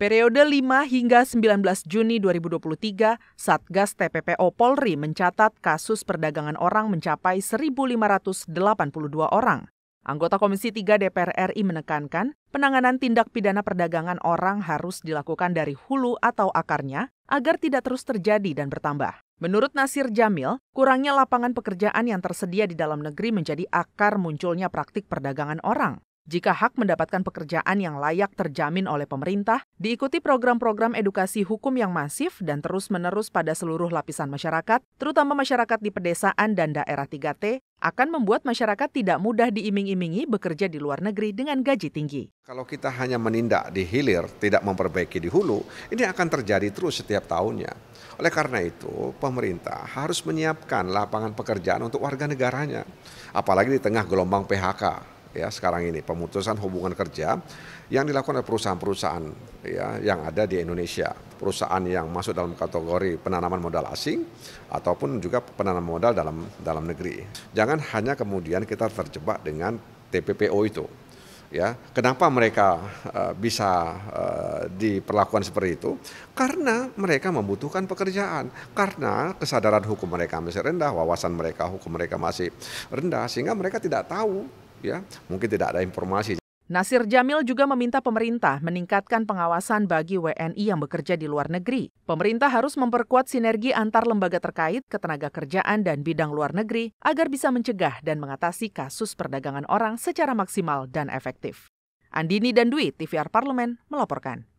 Periode 5 hingga 19 Juni 2023, Satgas TPPO Polri mencatat kasus perdagangan orang mencapai 1.582 orang. Anggota Komisi 3 DPR RI menekankan, penanganan tindak pidana perdagangan orang harus dilakukan dari hulu atau akarnya agar tidak terus terjadi dan bertambah. Menurut Nasir Jamil, kurangnya lapangan pekerjaan yang tersedia di dalam negeri menjadi akar munculnya praktik perdagangan orang. Jika hak mendapatkan pekerjaan yang layak terjamin oleh pemerintah, diikuti program-program edukasi hukum yang masif dan terus-menerus pada seluruh lapisan masyarakat, terutama masyarakat di pedesaan dan daerah 3T, akan membuat masyarakat tidak mudah diiming-imingi bekerja di luar negeri dengan gaji tinggi. Kalau kita hanya menindak di hilir, tidak memperbaiki di hulu, ini akan terjadi terus setiap tahunnya. Oleh karena itu, pemerintah harus menyiapkan lapangan pekerjaan untuk warga negaranya, apalagi di tengah gelombang PHK ya sekarang ini pemutusan hubungan kerja yang dilakukan oleh perusahaan-perusahaan ya yang ada di Indonesia perusahaan yang masuk dalam kategori penanaman modal asing ataupun juga penanaman modal dalam dalam negeri jangan hanya kemudian kita terjebak dengan TPPO itu ya kenapa mereka uh, bisa uh, diperlakukan seperti itu karena mereka membutuhkan pekerjaan karena kesadaran hukum mereka masih rendah wawasan mereka hukum mereka masih rendah sehingga mereka tidak tahu ya mungkin tidak ada informasi. Nasir Jamil juga meminta pemerintah meningkatkan pengawasan bagi WNI yang bekerja di luar negeri. Pemerintah harus memperkuat sinergi antar lembaga terkait, ketenaga kerjaan, dan bidang luar negeri agar bisa mencegah dan mengatasi kasus perdagangan orang secara maksimal dan efektif. Andini dan Dwi, TVR Parlemen, melaporkan.